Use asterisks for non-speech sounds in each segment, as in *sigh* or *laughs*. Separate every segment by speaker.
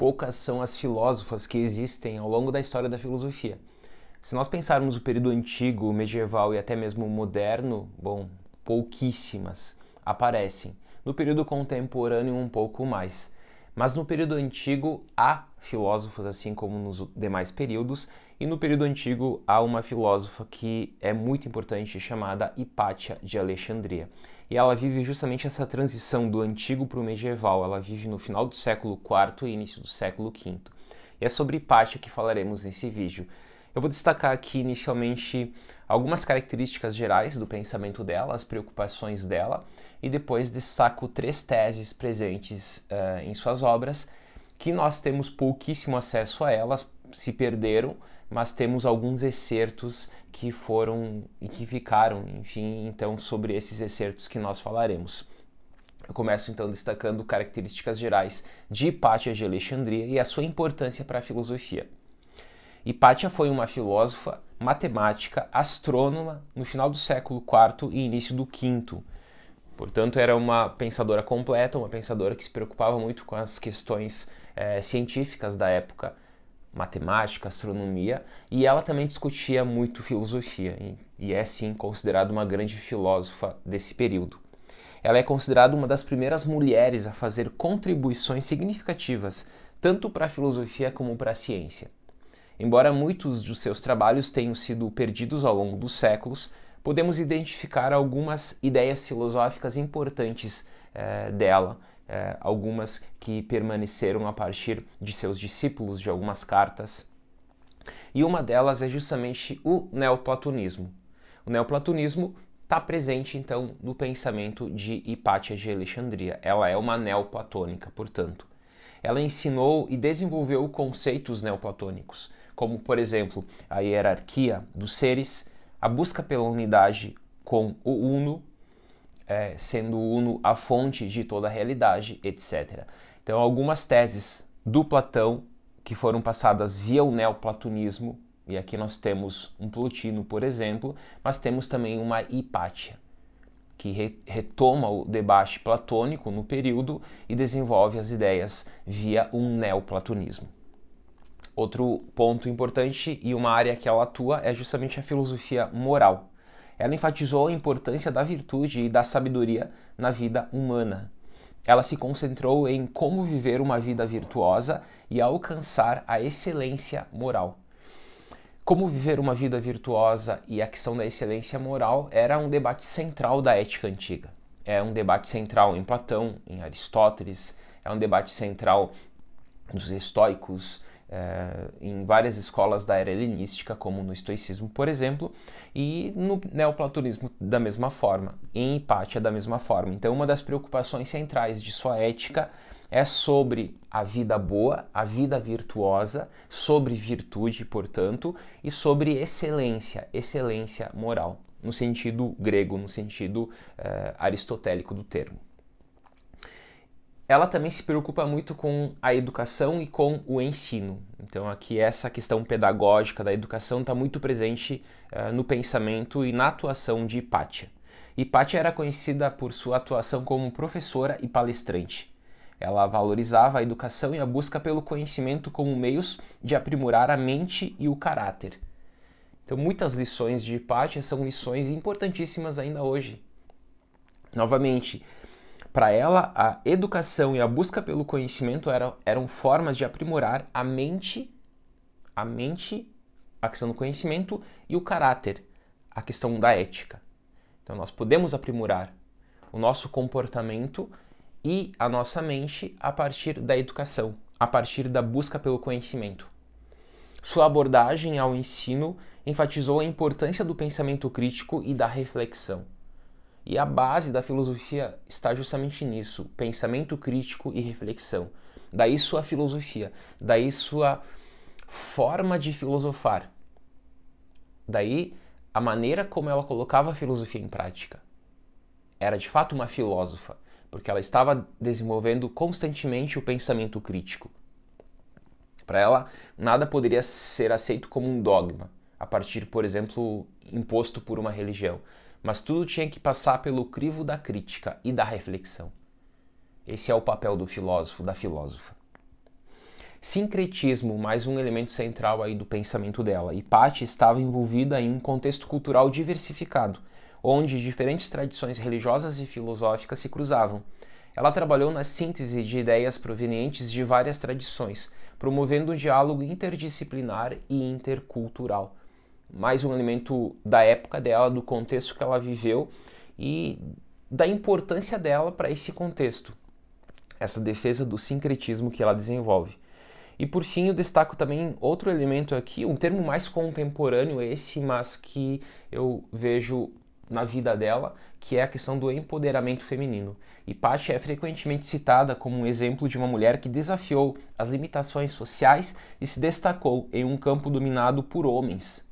Speaker 1: poucas são as filósofas que existem ao longo da história da filosofia. Se nós pensarmos o período antigo, medieval e até mesmo moderno, bom, pouquíssimas aparecem. No período contemporâneo, um pouco mais. Mas no período antigo há filósofos, assim como nos demais períodos, e no período antigo há uma filósofa que é muito importante chamada Hipátia de Alexandria. E ela vive justamente essa transição do antigo para o medieval, ela vive no final do século IV e início do século V. E é sobre Hipátia que falaremos nesse vídeo. Eu vou destacar aqui inicialmente algumas características gerais do pensamento dela, as preocupações dela, e depois destaco três teses presentes uh, em suas obras que nós temos pouquíssimo acesso a elas, se perderam, mas temos alguns excertos que foram e que ficaram, enfim, então sobre esses excertos que nós falaremos. Eu começo então destacando características gerais de Hipátia de Alexandria e a sua importância para a filosofia. Hipátia foi uma filósofa, matemática, astrônoma no final do século IV e início do V Portanto, era uma pensadora completa, uma pensadora que se preocupava muito com as questões é, científicas da época, matemática, astronomia, e ela também discutia muito filosofia, e é sim considerada uma grande filósofa desse período. Ela é considerada uma das primeiras mulheres a fazer contribuições significativas, tanto para a filosofia como para a ciência. Embora muitos de seus trabalhos tenham sido perdidos ao longo dos séculos, podemos identificar algumas ideias filosóficas importantes eh, dela, eh, algumas que permaneceram a partir de seus discípulos, de algumas cartas. E uma delas é justamente o neoplatonismo. O neoplatonismo está presente então no pensamento de Hipátia de Alexandria. Ela é uma neoplatônica, portanto. Ela ensinou e desenvolveu conceitos neoplatônicos, como por exemplo a hierarquia dos seres, a busca pela unidade com o Uno, é, sendo o Uno a fonte de toda a realidade, etc. Então, algumas teses do Platão que foram passadas via o neoplatonismo, e aqui nós temos um Plotino, por exemplo, mas temos também uma Hipátia, que re retoma o debate platônico no período e desenvolve as ideias via um neoplatonismo. Outro ponto importante e uma área que ela atua é justamente a filosofia moral. Ela enfatizou a importância da virtude e da sabedoria na vida humana. Ela se concentrou em como viver uma vida virtuosa e alcançar a excelência moral. Como viver uma vida virtuosa e a questão da excelência moral era um debate central da ética antiga. É um debate central em Platão, em Aristóteles, é um debate central nos estoicos, é, em várias escolas da era helenística, como no estoicismo, por exemplo, e no neoplatonismo da mesma forma, em Hipátia da mesma forma. Então, uma das preocupações centrais de sua ética é sobre a vida boa, a vida virtuosa, sobre virtude, portanto, e sobre excelência, excelência moral, no sentido grego, no sentido é, aristotélico do termo ela também se preocupa muito com a educação e com o ensino. Então, aqui, essa questão pedagógica da educação está muito presente uh, no pensamento e na atuação de Hipátia. Hipátia era conhecida por sua atuação como professora e palestrante. Ela valorizava a educação e a busca pelo conhecimento como meios de aprimorar a mente e o caráter. Então, muitas lições de Hipátia são lições importantíssimas ainda hoje. Novamente, para ela, a educação e a busca pelo conhecimento eram, eram formas de aprimorar a mente, a mente, a questão do conhecimento e o caráter, a questão da ética. Então nós podemos aprimorar o nosso comportamento e a nossa mente a partir da educação, a partir da busca pelo conhecimento. Sua abordagem ao ensino enfatizou a importância do pensamento crítico e da reflexão. E a base da filosofia está justamente nisso: pensamento crítico e reflexão. Daí sua filosofia, daí sua forma de filosofar. Daí a maneira como ela colocava a filosofia em prática. Era de fato uma filósofa, porque ela estava desenvolvendo constantemente o pensamento crítico. Para ela, nada poderia ser aceito como um dogma, a partir, por exemplo, imposto por uma religião mas tudo tinha que passar pelo crivo da crítica e da reflexão. Esse é o papel do filósofo, da filósofa. Sincretismo, mais um elemento central aí do pensamento dela, e estava envolvida em um contexto cultural diversificado, onde diferentes tradições religiosas e filosóficas se cruzavam. Ela trabalhou na síntese de ideias provenientes de várias tradições, promovendo um diálogo interdisciplinar e intercultural mais um elemento da época dela, do contexto que ela viveu e da importância dela para esse contexto, essa defesa do sincretismo que ela desenvolve. E por fim, eu destaco também outro elemento aqui, um termo mais contemporâneo é esse, mas que eu vejo na vida dela, que é a questão do empoderamento feminino. E Paty é frequentemente citada como um exemplo de uma mulher que desafiou as limitações sociais e se destacou em um campo dominado por homens,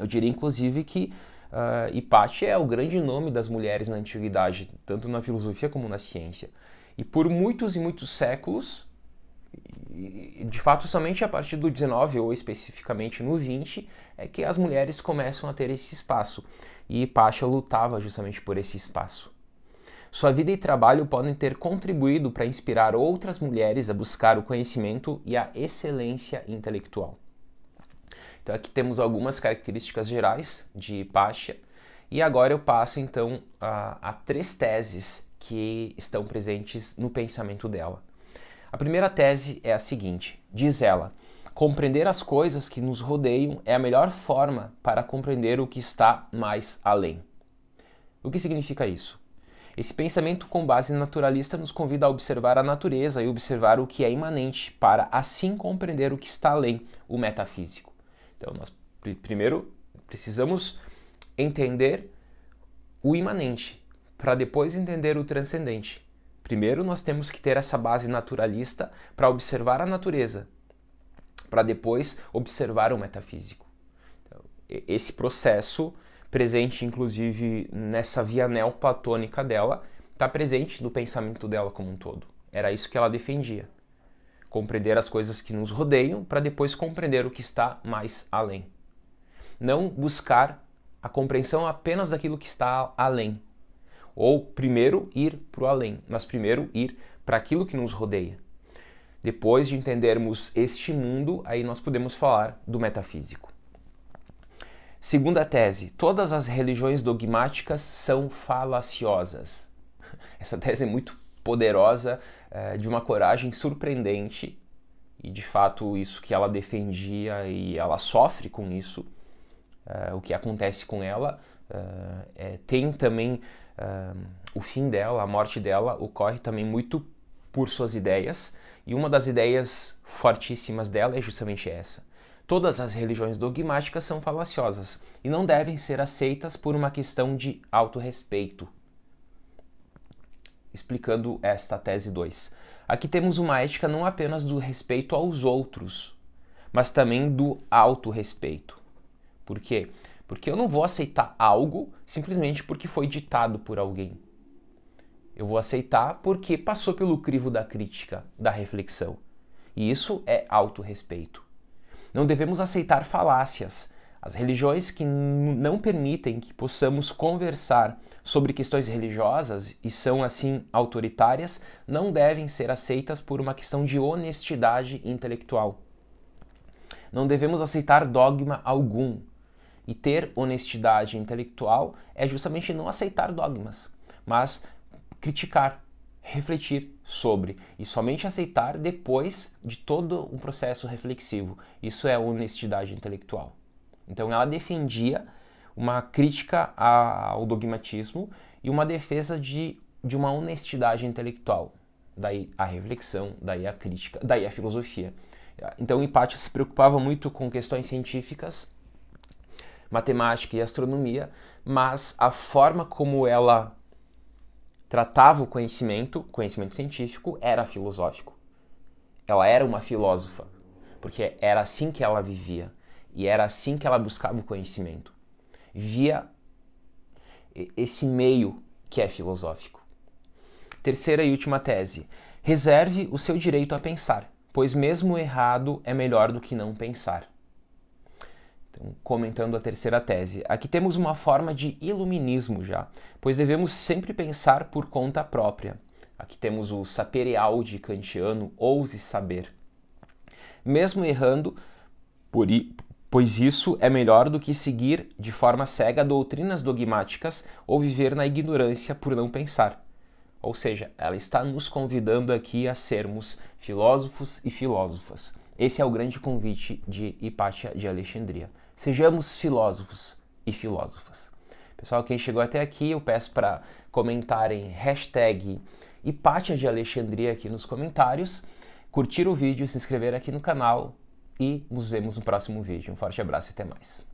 Speaker 1: eu diria, inclusive, que uh, ah, Hipatia é o grande nome das mulheres na antiguidade, tanto na filosofia como na ciência. E por muitos e muitos séculos, de fato, somente a partir do 19 ou especificamente no 20 é que as mulheres começam a ter esse espaço. E Pacha lutava justamente por esse espaço. Sua vida e trabalho podem ter contribuído para inspirar outras mulheres a buscar o conhecimento e a excelência intelectual. Então aqui temos algumas características gerais de Pacha. e agora eu passo então a, a três teses que estão presentes no pensamento dela. A primeira tese é a seguinte: diz ela, compreender as coisas que nos rodeiam é a melhor forma para compreender o que está mais além. O que significa isso? Esse pensamento com base naturalista nos convida a observar a natureza e observar o que é imanente para assim compreender o que está além, o metafísico. Então, nós pr primeiro precisamos entender o imanente, para depois entender o transcendente. Primeiro, nós temos que ter essa base naturalista para observar a natureza, para depois observar o metafísico. Então, esse processo, presente inclusive nessa via neoplatônica dela, está presente no pensamento dela como um todo. Era isso que ela defendia compreender as coisas que nos rodeiam para depois compreender o que está mais além. Não buscar a compreensão apenas daquilo que está além. Ou primeiro ir para o além, mas primeiro ir para aquilo que nos rodeia. Depois de entendermos este mundo, aí nós podemos falar do metafísico. Segunda tese: todas as religiões dogmáticas são falaciosas. *laughs* Essa tese é muito poderosa, é, de uma coragem surpreendente. E de fato, isso que ela defendia e ela sofre com isso, é, o que acontece com ela, eh, é, tem também o fim dela, a morte dela, ocorre também muito por suas ideias. E uma das ideias fortíssimas dela é justamente essa. Todas as religiões dogmáticas são falaciosas e não devem ser aceitas por uma questão de autorrespeito, explicando esta tese 2. Aqui temos uma ética não apenas do respeito aos outros, mas também do autorrespeito. Por quê? Porque eu não vou aceitar algo simplesmente porque foi ditado por alguém. Eu vou aceitar porque passou pelo crivo da crítica, da reflexão. E isso é autorrespeito. Não devemos aceitar falácias, as religiões que não permitem que possamos conversar sobre questões religiosas e são assim autoritárias não devem ser aceitas por uma questão de honestidade intelectual. Não devemos aceitar dogma algum. E ter honestidade intelectual é justamente não aceitar dogmas, mas criticar, refletir sobre e somente aceitar depois de todo um processo reflexivo. Isso é honestidade intelectual. Então ela defendia uma crítica ao dogmatismo e uma defesa de, de uma honestidade intelectual. Daí a reflexão, daí a crítica, daí a filosofia. Então Hipátia se preocupava muito com questões científicas, matemática e astronomia, mas a forma como ela tratava o conhecimento, conhecimento científico, era filosófico. Ela era uma filósofa, porque era assim que ela vivia. E era assim que ela buscava o conhecimento, via esse meio que é filosófico. Terceira e última tese: reserve o seu direito a pensar, pois mesmo errado é melhor do que não pensar. Então, comentando a terceira tese, aqui temos uma forma de iluminismo já, pois devemos sempre pensar por conta própria. Aqui temos o sapere aude kantiano, ouse saber. Mesmo errando, por, pois isso é melhor do que seguir de forma cega doutrinas dogmáticas ou viver na ignorância por não pensar. Ou seja, ela está nos convidando aqui a sermos filósofos e filósofas. Esse é o grande convite de Hipátia de Alexandria. Sejamos filósofos e filósofas. Pessoal, quem chegou até aqui, eu peço para comentarem hashtag Hipátia de Alexandria aqui nos comentários, curtir o vídeo, se inscrever aqui no canal e nos vemos no próximo vídeo. Um forte abraço e até mais.